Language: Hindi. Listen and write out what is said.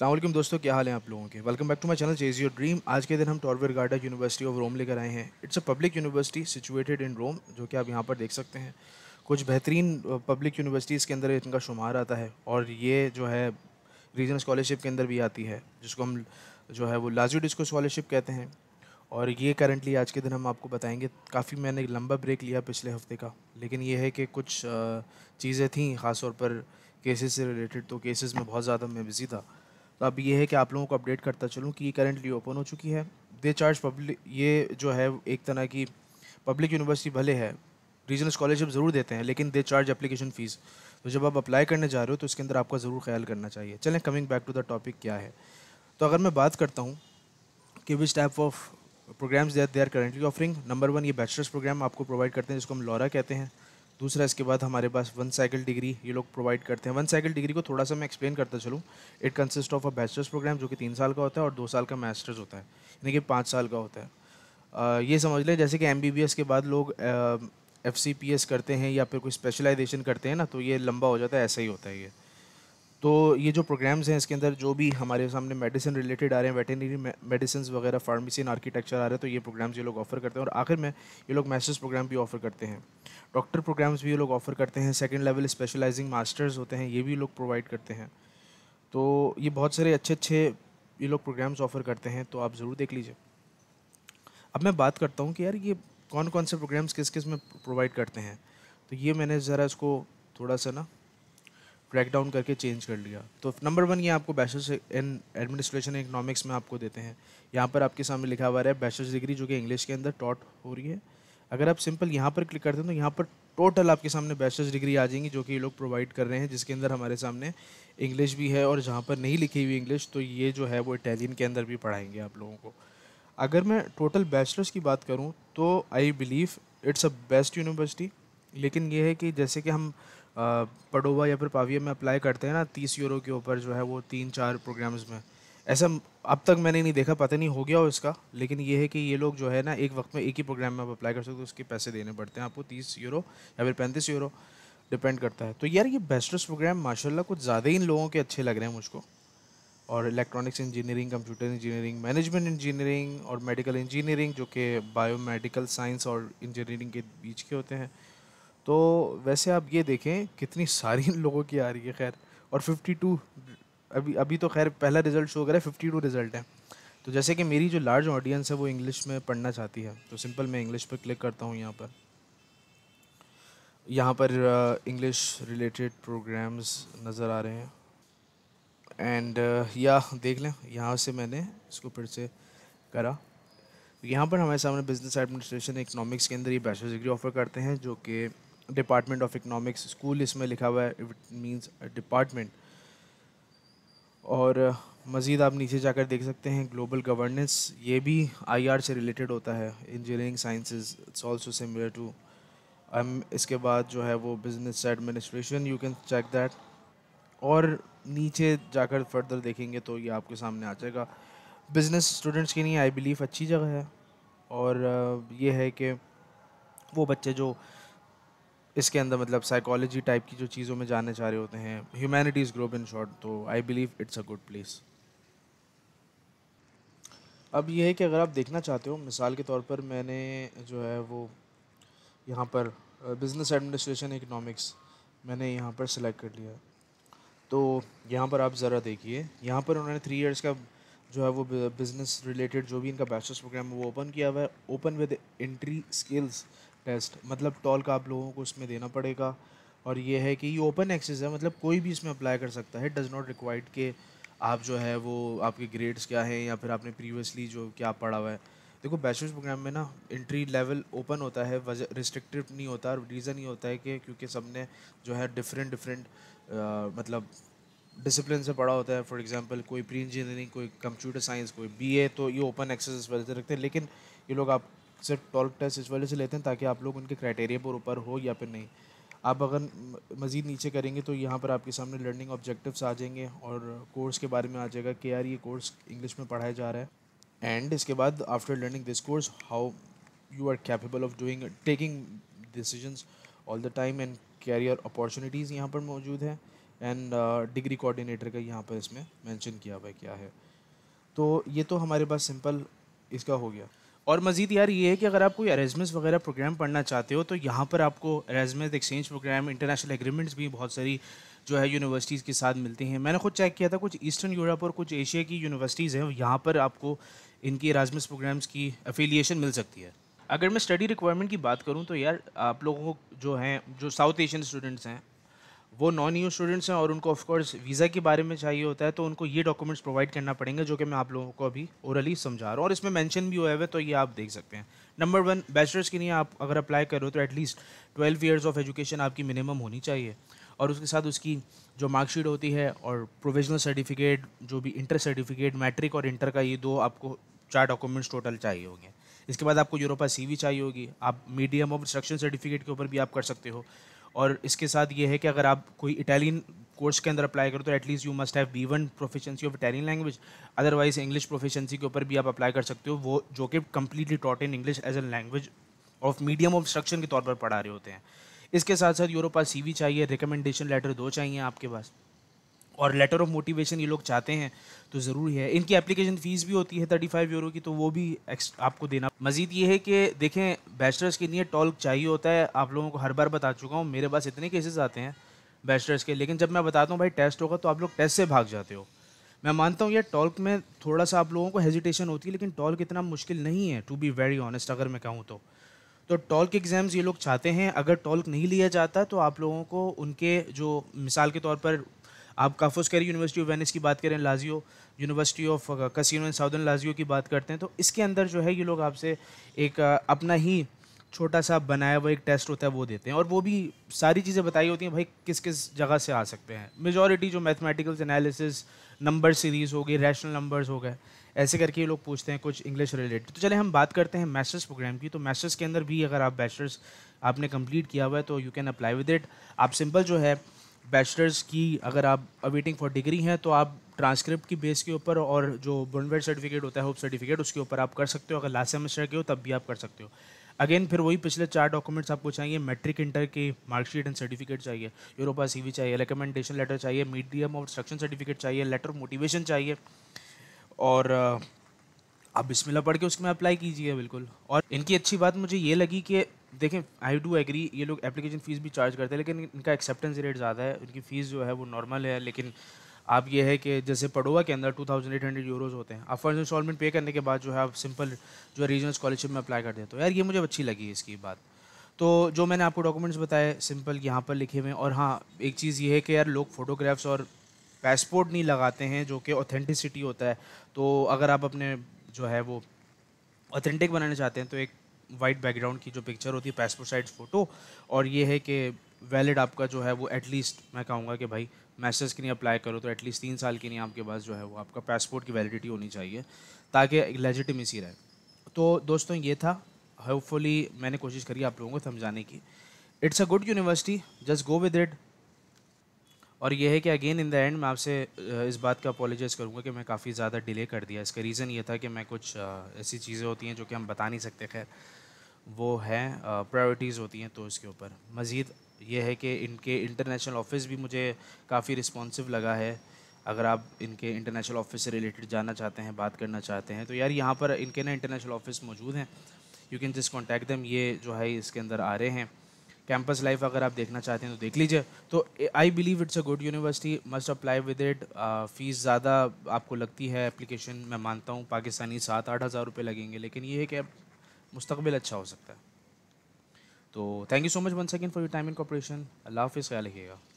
अल्लाम दोस्तों क्या हाल है आप लोगों के welcome back to my channel chase your dream आज के दिन हम Tor Vergata university of Rome लेकर आए हैं it's a public university situated in Rome जो कि आप यहाँ पर देख सकते हैं कुछ बेहतरीन पब्लिक यूनिवर्सिटीज़ के अंदर इनका शुमार आता है और ये जो है रीजनल स्कॉलरशिप के अंदर भी आती है जिसको हम जो है वो लाजू डिस्को स्कॉलरशिप कहते हैं और ये करेंटली आज के दिन हम आपको बताएंगे काफ़ी मैंने लंबा ब्रेक लिया पिछले हफ्ते का लेकिन ये है कि कुछ चीज़ें थी खासतौर पर केसेस से रिलेटेड तो केसेस में बहुत ज़्यादा मैं बिज़ी था तो अब ये है कि आप लोगों को अपडेट करता चलूँ कि ये करेंटली ओपन हो चुकी है दे चार्ज पब्लिक ये जो है एक तरह की पब्लिक यूनिवर्सिटी भले है रीजनल स्कॉलरशिप ज़रूर देते हैं लेकिन दे चार्ज एप्लीकेशन फ़ीस तो जब आप अप्लाई करने जा रहे हो तो इसके अंदर आपका ज़रूर ख्याल करना चाहिए चलें coming back to the topic क्या है तो अगर मैं बात करता हूँ कि which type of programs they are currently offering number one ये बैचलर्स प्रोग्राम आपको प्रोवाइड करते हैं जिसको हम लॉरा कहते हैं दूसरा इसके बाद हमारे पास वन साइकिल डिग्री ये लोग प्रोवाइड करते हैं वन साइकिल डिग्री को थोड़ा सा मैं एक्सप्लेन करता चलूँ it consist of a bachelors program जो कि तीन साल का होता है और दो साल का मास्टर्स होता है यानी कि पाँच साल का होता है ये समझ लें जैसे कि एम के बाद लोग एफ करते हैं या फिर कोई स्पेशलाइजेशन करते हैं ना तो ये लंबा हो जाता है ऐसा ही होता है ये तो ये जो प्रोग्राम्स हैं इसके अंदर जो भी हमारे सामने मेडिसिन रिलेटेड आ रहे हैं वेटनरी मेडिसिन वगैरह फार्मेसी एंड आर्किटेक्चर आ रहे हैं तो ये प्रोग्राम्स ये लोग ऑफर करते हैं और आखिर में ये लोग मास्टर्स प्रोग्राम भी ऑफर करते हैं डॉक्टर प्रोग्राम्स भी ये लोग ऑफर करते हैं सेकेंड लेवल स्पेशलाइजिंग मास्टर्स होते हैं ये भी लोग प्रोवाइड करते हैं तो ये बहुत सारे अच्छे अच्छे ये लोग प्रोग्राम्स ऑफर करते हैं तो आप ज़रूर देख लीजिए अब मैं बात करता हूँ कि यार ये कौन कौन से प्रोग्राम्स किस किस में प्रोवाइड करते हैं तो ये मैंने ज़रा इसको थोड़ा सा ना ब्रेक डाउन करके चेंज कर लिया तो नंबर वन ये आपको बैचलर्स इन एडमिनिस्ट्रेशन इकोनॉमिक्स में आपको देते हैं यहाँ पर आपके सामने लिखा हुआ है बैचलर्स डिग्री जो कि इंग्लिश के अंदर टॉट हो रही है अगर आप सिंपल यहाँ पर क्लिक करते हैं तो यहाँ पर टोटल आपके सामने बैचलर्स डिग्री आ जाएंगी जो कि ये लोग प्रोवाइड कर रहे हैं जिसके अंदर हमारे सामने इंग्लिश भी है और जहाँ पर नहीं लिखी हुई इंग्लिश तो ये जो है वो इटालियन के अंदर भी पढ़ाएंगे आप लोगों को अगर मैं टोटल बैचलर्स की बात करूँ तो I believe it's a best university लेकिन ये है कि जैसे कि हम पडोवा या फिर पाविया में अप्लाई करते हैं ना तीस यूरो के ऊपर जो है वो तीन चार प्रोग्राम्स में ऐसा अब तक मैंने नहीं देखा पता नहीं हो गया हो इसका लेकिन ये है कि ये लोग जो है ना एक वक्त में एक ही प्रोग्राम में आप अप्लाई कर सकते हो उसके पैसे देने पड़ते हैं आपको तीस यूरो या फिर पैंतीस यूरो डिपेंड करता है तो यार ये बेस्टर्स प्रोग्राम माशाल्लाह कुछ ज़्यादा ही इन लोगों के अच्छे लग रहे हैं मुझको और electronics engineering computer engineering management engineering और मेडिकल इंजीनियरिंग जो कि बायोमेडिकल साइंस और इंजीनियरिंग के बीच के होते हैं तो वैसे आप ये देखें कितनी सारी लोगों की आ रही है खैर और 52 अभी अभी तो खैर पहला रिज़ल्ट शो करा है टू रिज़ल्ट है तो जैसे कि मेरी जो लार्ज ऑडियंस है वो इंग्लिश में पढ़ना चाहती है तो सिंपल मैं इंग्लिश पर क्लिक करता हूँ यहाँ पर यहाँ पर इंग्लिश रिलेटेड प्रोग्राम्स नज़र आ रहे हैं एंड uh, या देख लें यहाँ से मैंने इसको फिर से करा यहाँ पर हमारे सामने बिज़नेस एडमिनिस्ट्रेशन इकोनॉमिक्स के अंदर ये बैचलर्स डिग्री ऑफ़र करते हैं जो कि डिपार्टमेंट ऑफ इकोनॉमिक्स स्कूल इसमें लिखा हुआ है इट मीन्स डिपार्टमेंट और uh, मज़ीद आप नीचे जाकर देख सकते हैं ग्लोबल गवर्नेंस ये भी आईआर से रिलेटेड होता है engineering sciences it's also similar to um इसके बाद जो है वो business administration you can check that और नीचे जाकर फर्दर देखेंगे तो ये आपके सामने आ जाएगा बिज़नेस स्टूडेंट्स के लिए आई बिलीव अच्छी जगह है और uh, ये है कि वो बच्चे जो इसके अंदर मतलब साइकोलॉजी टाइप की जो चीज़ों में जानने चाह रहे होते हैं ह्यूमैनिटीज़ ग्रुप इन शॉर्ट तो I believe it's a good place अब यह है कि अगर आप देखना चाहते हो मिसाल के तौर पर मैंने जो है वो यहाँ पर बिज़नेस एडमिनिस्ट्रेशन इकनॉमिक्स मैंने यहाँ पर सिलेक्ट कर लिया तो यहाँ पर आप ज़रा देखिए यहाँ पर उन्होंने थ्री इयर्स का जो है वो बिज़नेस रिलेटेड जो भी इनका बैचलर्स प्रोग्राम है वो ओपन किया हुआ है open with entry skills test मतलब टॉल का आप लोगों को उसमें देना पड़ेगा और ये है कि ये ओपन एक्सेस है मतलब कोई भी इसमें अप्लाई कर सकता है डज़ नॉट रिक्वायर्ड के आप जो है वो आपके ग्रेड्स क्या हैं या फिर आपने प्रीवियसली जो क्या पढ़ा हुआ है देखो बैचलर्स प्रोग्राम में ना इंट्री लेवल ओपन होता है वजह रिस्ट्रिक्टिव नहीं होता रीज़न ये होता है कि क्योंकि सब ने जो है डिफरेंट डिफरेंट मतलब डिसिप्लिन से पढ़ा होता है फॉर एग्जांपल कोई प्री इंजीनियरिंग कोई कंप्यूटर साइंस कोई बीए तो ये ओपन एक्सेस वजह से रखते हैं लेकिन ये लोग आप सिर्फ टॉर्क टेस्ट इस वजह से लेते हैं ताकि आप लोग उनके क्राइटेरिया पर ऊपर हो या फिर नहीं आप अगर मज़ीद नीचे करेंगे तो यहाँ पर आपके सामने लर्निंग ऑब्जेक्टिव्स आ जाएंगे और कोर्स के बारे में आ जाएगा कि यार ये कोर्स इंग्लिश में पढ़ाया जा रहा है एंड इसके बाद after learning this course how you are capable of doing taking decision all the time and career opportunities यहाँ पर मौजूद है एंड डिग्री कोऑर्डिनेटर का यहाँ पर इसमें मेंशन किया हुआ क्या है तो ये तो हमारे पास सिंपल इसका हो गया और मज़ीद यार ये है कि अगर आप कोई अरेजमेंस वगैरह प्रोग्राम पढ़ना चाहते हो तो यहाँ पर आपको arrangements exchange program international agreements भी बहुत सारी जो है यूनिवर्सिटीज़ के साथ मिलती हैं मैंने खुद चेक किया था कुछ ईस्टर्न यूरोप और कुछ एशिया की यूनिवर्सिटीज़ हैं यहाँ पर आपको इनकी एराजमस प्रोग्राम्स की अफिलिएशन मिल सकती है अगर मैं स्टडी रिक्वायरमेंट की बात करूँ तो यार आप लोगों को जो हैं जो साउथ एशियन स्टूडेंट्स हैं वो नॉन यू स्टूडेंट्स हैं और उनको ऑफकोर्स वीज़ा के बारे में चाहिए होता है तो उनको ये डॉक्यूमेंट्स प्रोवाइड करना पड़ेंगे जो कि मैं आप लोगों को अभी ओरली समझा रहा हूँ और इसमें मेंशन भी हुआ है तो ये आप देख सकते हैं नंबर वन बैचलर्स के लिए आप अगर अप्लाई करो तो at least twelve years of education आपकी मिनिमम होनी चाहिए और उसके साथ उसकी जो मार्कशीट होती है और प्रोविजनल सर्टिफिकेट जो भी इंटर सर्टिफिकेट मैट्रिक और इंटर का ये दो आपको चार डॉक्यूमेंट्स टोटल चाहिए होंगे इसके बाद आपको यूरोपा सी चाहिए होगी आप मीडियम ऑफ इंस्ट्रक्शन सर्टिफिकेट के ऊपर भी आप कर सकते हो और इसके साथ ये है कि अगर आप कोई इटालियन कोर्स के अंदर अप्लाई करो तो at least you must have B one proficiency of Italian language otherwise English proficiency के ऊपर भी आप अप्लाई कर सकते हो वो जो कि completely taught in English as a language of medium of instruction के तौर पर पढ़ा रहे होते हैं इसके साथ साथ यूरोपा पास सी चाहिए रिकमेंडेशन लेटर दो चाहिए आपके पास और लेटर ऑफ मोटिवेशन ये लोग चाहते हैं तो ज़रूरी है इनकी एप्लीकेशन फ़ीस भी होती है थर्टी फाइव यूरो की तो वो भी आपको देना मजीद ये है कि देखें बैचलर्स के लिए टॉल चाहिए होता है आप लोगों को हर बार बता चुका हूँ मेरे पास इतने केसेस आते हैं बैचलर्स के लेकिन जब मैं बताता हूँ भाई टेस्ट होगा तो आप लोग टेस्ट से भाग जाते हो मैं मानता हूँ यह टॉल्क में थोड़ा सा आप लोगों को हेजिटेशन होती है लेकिन टॉल्क इतना मुश्किल नहीं है टू बी वेरी ऑनेस्ट अगर मैं कहूँ तो तो टॉल्क एग्ज़ाम्स ये लोग चाहते हैं अगर टॉल्क नहीं लिया जाता तो आप लोगों को उनके जो मिसाल के तौर पर आप Ca' Foscari University of Venice की बात करें Lazio University of Cassino and Southern Lazio की बात करते हैं तो इसके अंदर जो है ये लोग आपसे एक uh, अपना ही छोटा सा बनाया हुआ एक टेस्ट होता है वो देते हैं और वो भी सारी चीज़ें बताई होती हैं भाई किस किस जगह से आ सकते हैं मेजोरिटी जो मैथमेटिकल्स एनालिसिस नंबर सीरीज़ हो गई रैशनल नंबर्स हो गए ऐसे करके ये लोग पूछते हैं कुछ इंग्लिश रिलेटेड तो चले हम बात करते हैं मैस्टर्स प्रोग्राम की तो मैस्टर्स के अंदर भी अगर आप बैचलर्स आपने कंप्लीट किया हुआ है तो you can apply with it आप सिंपल जो है बैचलर्स की अगर आप अवेटिंग फॉर डिग्री हैं तो आप ट्रांसक्रिप्ट की बेस के ऊपर और जो बुनवेयर सर्टिफिकेट होता है होप सर्टिफिकेट उसके ऊपर आप कर सकते हो अगर लास्ट सेमेस्टर के हो तब भी आप कर सकते हो अगेन फिर वही पिछले चार डॉक्यूमेंट्स आपको चाहिए मैट्रिक इंटर के मार्कशीट एंड सर्टिफिकेट चाहिए यूरोपा सी चाहिए रिकमेंडेशन लेटर चाहिए मीडियम ऑफ इंस्ट्रक्शन सर्टिफिकेट चाहिए लेटर ऑफ मोटिवेशन चाहिए और आप बिस्मिल्लाह पढ़ के उसमें अप्लाई कीजिए बिल्कुल और इनकी अच्छी बात मुझे ये लगी कि देखें आई डू एग्री ये लोग एप्लीकेशन फ़ीस भी चार्ज करते हैं लेकिन इनका एक्सेप्टेंस रेट ज़्यादा है उनकी फ़ीस जो है वो नॉर्मल है लेकिन आप ये है कि जैसे पड़ोवा के अंदर two thousand eight hundred euros होते हैं आप फर्स्ट इंस्टॉलमेंट पे करने के बाद जो है आप सिंपल जो है रीजनल स्कॉलरशिप में अप्लाई कर देते हो यार ये मुझे अच्छी लगी इसकी बात तो जो मैंने आपको डॉक्यूमेंट्स बताए सिंपल यहाँ पर लिखे हुए और हाँ एक चीज़ ये है कि यार लोग फ़ोटोग्राफ्स और पासपोर्ट नहीं लगाते हैं जो कि ऑथेंटिसिटी होता है तो अगर आप अपने जो है वो ऑथेंटिक बनाना चाहते हैं तो एक वाइट बैकग्राउंड की जो पिक्चर होती है पासपोर्ट साइज फ़ोटो और ये है कि वैलिड आपका जो है वो एटलीस्ट मैं कहूँगा कि भाई मैसेज के लिए अप्लाई करो तो एटलीस्ट तीन साल के लिए आपके पास जो है वो आपका पासपोर्ट की वैलिडिटी होनी चाहिए ताकि लेजिटिमेसी रहे तो दोस्तों ये था होपफुली मैंने कोशिश करी आप लोगों को समझाने की it's a good university just go with it और यह है कि अगेन इन द एंड मैं आपसे इस बात का अपोलोजाइज़ करूँगा कि मैं काफ़ी ज़्यादा डिले कर दिया इसका रीज़न ये था कि मैं कुछ ऐसी चीज़ें होती हैं जो कि हम बता नहीं सकते खैर वो हैं प्रायोरिटीज़ होती हैं तो इसके ऊपर मज़ीद ये है कि इनके इंटरनेशनल ऑफिस भी मुझे काफ़ी रिस्पॉन्सिव लगा है अगर आप इनके इंटरनेशनल ऑफिस से रिलेटेड जानना चाहते हैं बात करना चाहते हैं तो यार यहाँ पर इनके ना इंटरनेशनल ऑफिस मौजूद हैं यू कैन जस्ट कॉन्टैक्ट दम ये जो है इसके अंदर आ रहे हैं कैंपस लाइफ अगर आप देखना चाहते हैं तो देख लीजिए तो I believe it's a good university must apply with it fees ज़्यादा आपको लगती है एप्लीकेशन मैं मानता हूँ पाकिस्तानी सात आठ हज़ार रुपये लगेंगे लेकिन ये है कि मुस्तबिल अच्छा हो सकता है तो thank you so much one second for your time in cooperation अल्लाह हाफिज़ ख्याल रखिएगा